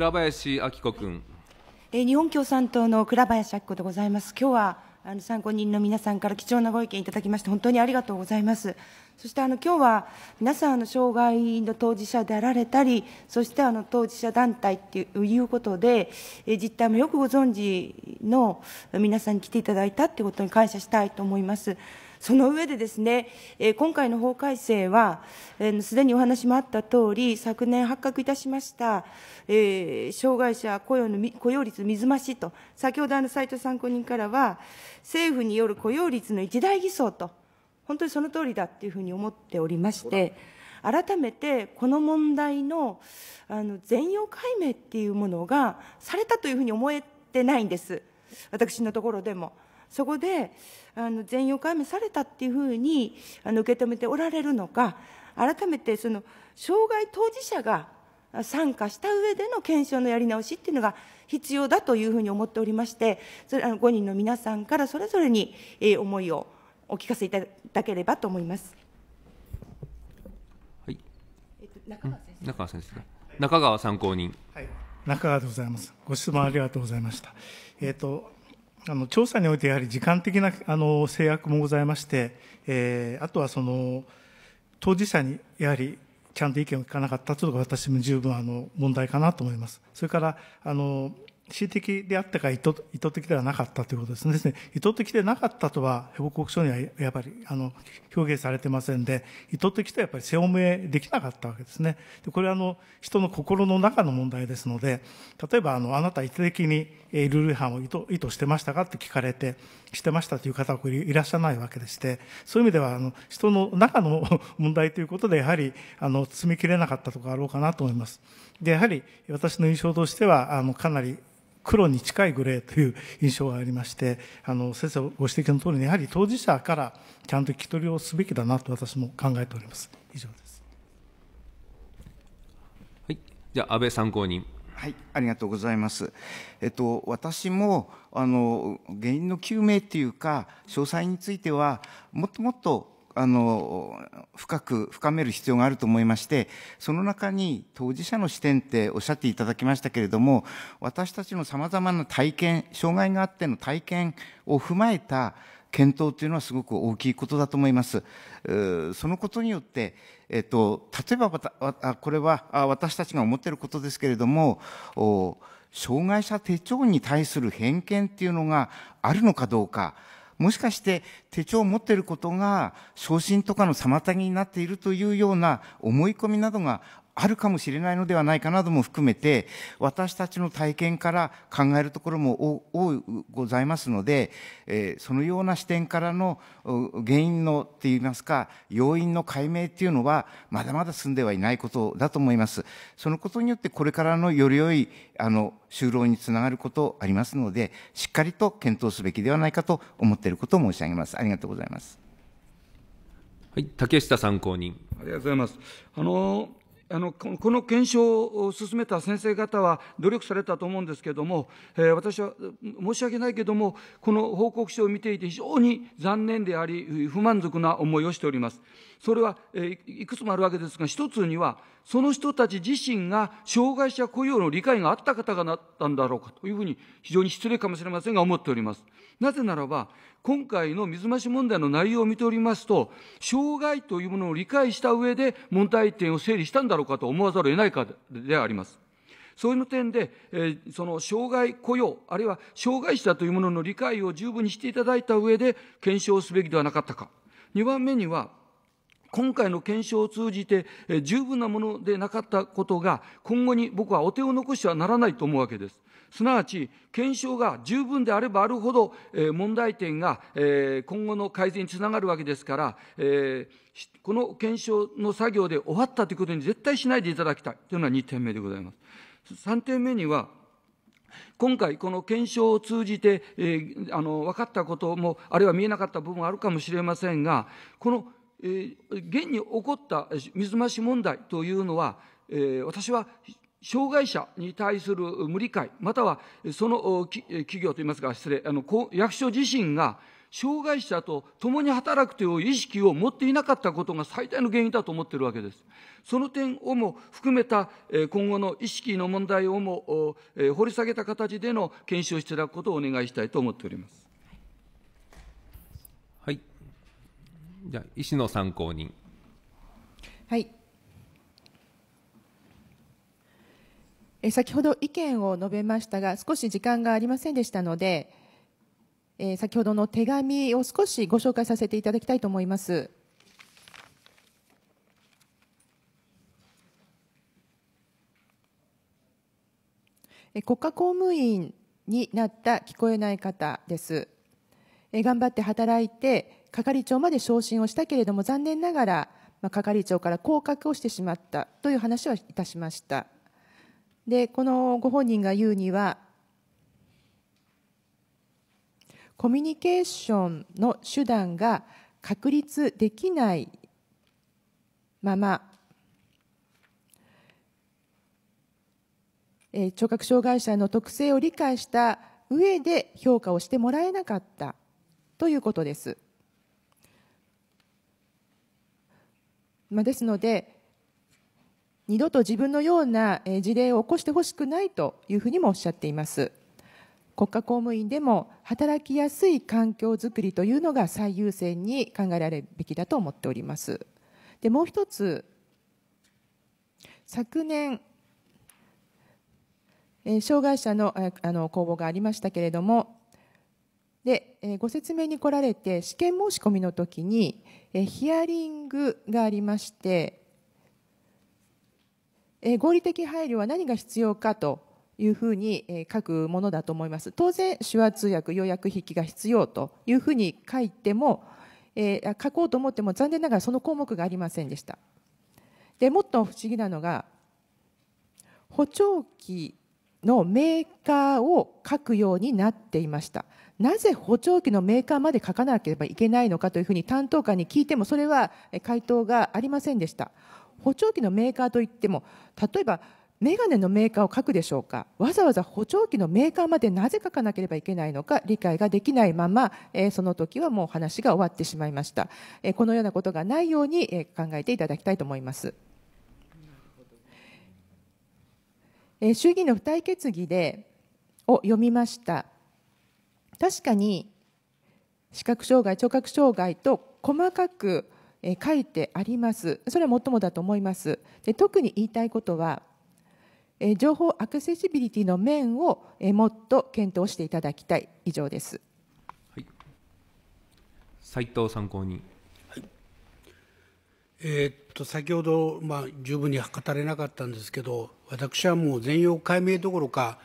倉林明子君。え日本共産党の倉林明子でございます。今日はあの参考人の皆さんから貴重なご意見いただきまして本当にありがとうございます。そしてあの今日は皆さんあの障害の当事者であられたり、そしてあの当事者団体っていうことで、え実態もよくご存知の皆さんに来ていただいたということに感謝したいと思います。その上でですね、え今回の法改正は、す、えで、にお話もあった通り、昨年発覚いたしました、えー、障害者雇用の雇用率水増しと、先ほどあの斉藤参考人からは、政府による雇用率の一大偽装と。本当にその通りだっていうふうに思っておりまして、改めてこの問題のあの全容解明っていうものがされたというふうに思えてないんです、私のところでも。そこであの全容解明されたっていうふうにあの受け止めておられるのか、改めてその障害当事者が参加した上での検証のやり直しっていうのが必要だというふうに思っておりまして、それあの5人の皆さんからそれぞれに、えー、思いをお聞かせいただければと思います。はい。えっと、中川先生。中川先生。中川参考人。はい。中川でございます。ご質問ありがとうございました。えっ、と。あの調査においてやはり時間的なあの制約もございまして、えー、あとはその当事者にやはりちゃんと意見を聞かなかったというのが私も十分あの問題かなと思います。それからあの恣意的であったか意図意図的ではなかったということですね。ですね意図的でなかったとは、報告書にはやっぱりあの表現されてませんで、意図的とはやっぱり背負めできなかったわけですね。でこれはあの人の心の中の問題ですので、例えばあのあなた意図的にルール違反を意図意図してましたかって聞かれて、してましたという方はいらっしゃらないわけでして、そういう意味ではあの人の中の 問題ということで、やはりあの積み切れなかったところあろうかなと思います。で、やはり私の印象としては、あのかなり黒に近いグレーという印象がありましてあの先生ご指摘の通りにやはり当事者からちゃんと聞き取りをすべきだなと私も考えております以上ですはいじゃ安倍参考人はい、ありがとうございます。えっと、私も、あの、原因の究明っていうか、詳細については、もっともっとあの、深く深める必要があると思いまして、その中に当事者の視点っておっしゃっていただきましたけれども、私たちの様々な体験、障害があっての体験を踏まえた検討というのはすごく大きいことだと思います。そのことによって、えっと、例えばこれは私たちが思っていることですけれども、障害者手帳に対する偏見っていうのがあるのかどうか、もしかして手帳を持っていることが昇進とかの妨げになっているというような思い込みなどがあるかもしれないのではないかなども含めて、私たちの体験から考えるところも多いございますので、えー、そのような視点からの原因のって言いますか、要因の解明っていうのは、まだまだ進んではいないことだと思います。そのことによって、これからのより良い、あの、就労につながることありますので、しっかりと検討すべきではないかと思っていることを申し上げます。ありがとうございます。はい、竹下参考人。ありがとうございます。あの、あのこの検証を進めた先生方は努力されたと思うんですけれども、えー、私は申し訳ないけれども、この報告書を見ていて非常に残念であり、不満足な思いをしております。それは、えー、いくつもあるわけですが、一つには、その人たち自身が障害者雇用の理解があった方がなったんだろうかというふうに、非常に失礼かもしれませんが思っております。なぜならば、今回の水増し問題の内容を見ておりますと、障害というものを理解した上で問題点を整理したんだろうろうかと思わざるを得ないかであります。そういう点で、えー、その障害雇用、あるいは障害者というものの理解を十分にしていただいた上で、検証すべきではなかったか。2番目には、今回の検証を通じて、えー、十分なものでなかったことが、今後に僕はお手を残してはならないと思うわけです。すなわち検証が十分であればあるほど、え問題点が、え今後の改善につながるわけですから、えこの検証の作業で終わったということに絶対しないでいただきたいというのが2点目でございます。3点目には今回、この検証を通じて、えー、あの分かったことも、あるいは見えなかった部分もあるかもしれませんが、この、えー、現に起こった水増し問題というのは、えー、私は障害者に対する無理解、またはその企業といいますか、失礼、あの役所自身が障害者と共に働くという意識を持っていなかったことが最大の原因だと思っているわけです。その点をも含めた今後の意識の問題をも掘り下げた形での検証していただくことをお願いしたいと思っております。はい、じゃあ、医師の参考人。はい、え先ほど意見を述べましたが、少し時間がありませんでしたので、え先ほどの手紙を少しご紹介させていただきたいと思います。国家公務員になった聞こえない方です。頑張って働いて係長まで昇進をしたけれども残念ながら係長から降格をしてしまったという話をいたしました。でこのご本人が言うにはコミュニケーションの手段が確立できないまま、え聴覚障害者の特性を理解した上で評価をしてもらえなかったということです。まあ、ですので二度と自分のような事例を起こしてほしくないというふうにもおっしゃっています国家公務員でも働きやすい環境づくりというのが最優先に考えられるべきだと思っておりますでもう一つ昨年障害者のあの公募がありましたけれどもでご説明に来られて試験申し込みの時にヒアリングがありましてえ合理的配慮は何が必要かというふうに、え書くものだと思います。当然、手話通訳、要約筆記が必要というふうに書いても、えー、書こうと思っても残念ながらその項目がありませんでした。でもっと不思議なのが補聴器のメーカーを書くようになっていましたなぜ補聴器のメーカーまで書かなければいけないのかというふうに担当官に聞いてもそれは回答がありませんでした補聴器のメーカーといっても例えば眼鏡のメーカーを書くでしょうかわざわざ補聴器のメーカーまでなぜ書かなければいけないのか理解ができないまま、えー、その時はもう話が終わってしまいました、えー、このようなことがないように、えー、考えていただきたいと思います、えー、衆議院の付帯決議でを読みました確かに視覚障害聴覚障害と細かくえ書いてありますそれは最もだと思いますで特に言いたいことは、え情報アクセシビリティの面を、えもっと検討していただきたい以上です、はい、斉藤参考人、はえー、っと先ほど、まあ、十分に語れなかったんですけど私はもう全容解明どころか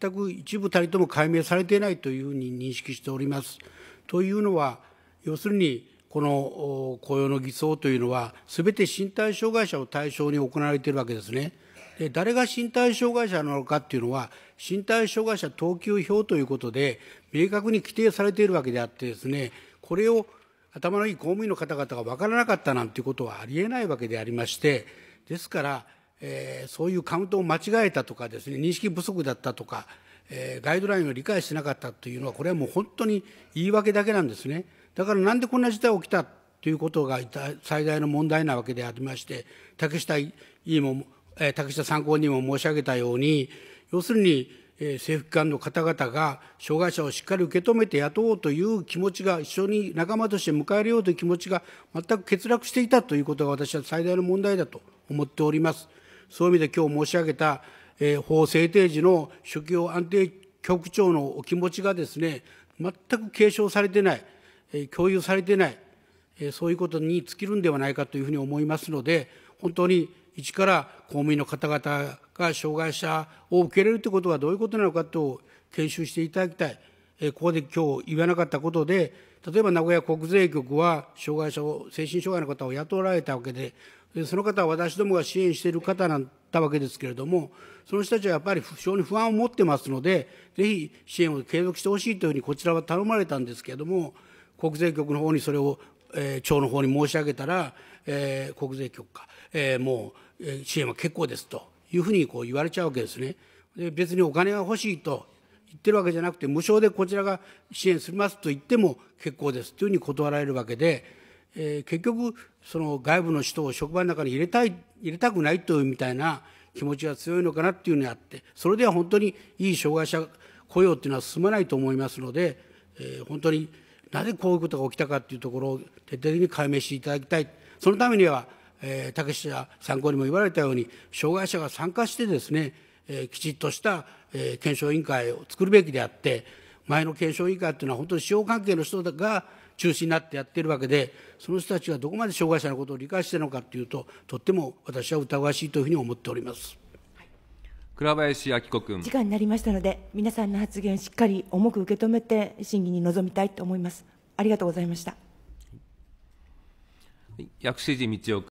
全く一部たりとも解明されていないというふうに認識しております。というのは要するにこの雇用の偽装というのは、すべて身体障害者を対象に行われているわけですね。で誰が身体障害者なのかっていうのは、身体障害者等級表ということで、明確に規定されているわけであってですね、これを頭のいい公務員の方々が分からなかったなんていうことはありえないわけでありまして、ですから、えー、そういうカウントを間違えたとかですね、認識不足だったとか、えー、ガイドラインを理解しなかったというのは、これはもう本当に言い訳だけなんですね。だからなんでこんな事態が起きたということが最大の問題なわけでありまして、竹下委員も、え竹下参考人も申し上げたように、要するに、え政府機関の方々が障害者をしっかり受け止めて雇おうという気持ちが、一緒に仲間として迎えようという気持ちが全く欠落していたということが、私は最大の問題だと思っております。そういう意味で今日申し上げた、え法制定時の職業安定局長のお気持ちがですね、全く継承されてない。共有されてない、そういうことに尽きるんではないかというふうに思いますので、本当に一から公務員の方々が障害者を受け入れるということはどういうことなのかと研修していただきたい、ここで今日言わなかったことで、例えば名古屋国税局は障害者を、精神障害の方を雇われたわけで、その方は私どもが支援している方だったわけですけれども、その人たちはやっぱり非常に不安を持ってますので、ぜひ支援を継続してほしいというふうにこちらは頼まれたんですけれども、国税局の方にそれを、えー、町の方に申し上げたら、えー、国税局か、えー、もう、えー、支援は結構ですというふうにこう言われちゃうわけですね。で別にお金が欲しいと言ってるわけじゃなくて無償でこちらが支援しますと言っても結構ですというふうに断られるわけで、えー、結局その外部の人を職場の中に入れたい入れたくないというみたいな気持ちが強いのかなっていうのがあってそれでは本当にいい障害者雇用っていうのは進まないと思いますので、えー、本当になぜこういうことが起きたかというところを徹底的に解明していただきたい。そのためには、えー、竹下参考にも言われたように、障害者が参加してですね、えー、きちっとした、えー、検証委員会を作るべきであって、前の検証委員会というのは本当に使用関係の人が中心になってやっているわけで、その人たちがどこまで障害者のことを理解しているのかというと、とっても私は疑わしいというふうに思っております。倉林明子君時間になりましたので皆さんの発言しっかり重く受け止めて審議に臨みたいと思いますありがとうございました薬師寺道夫君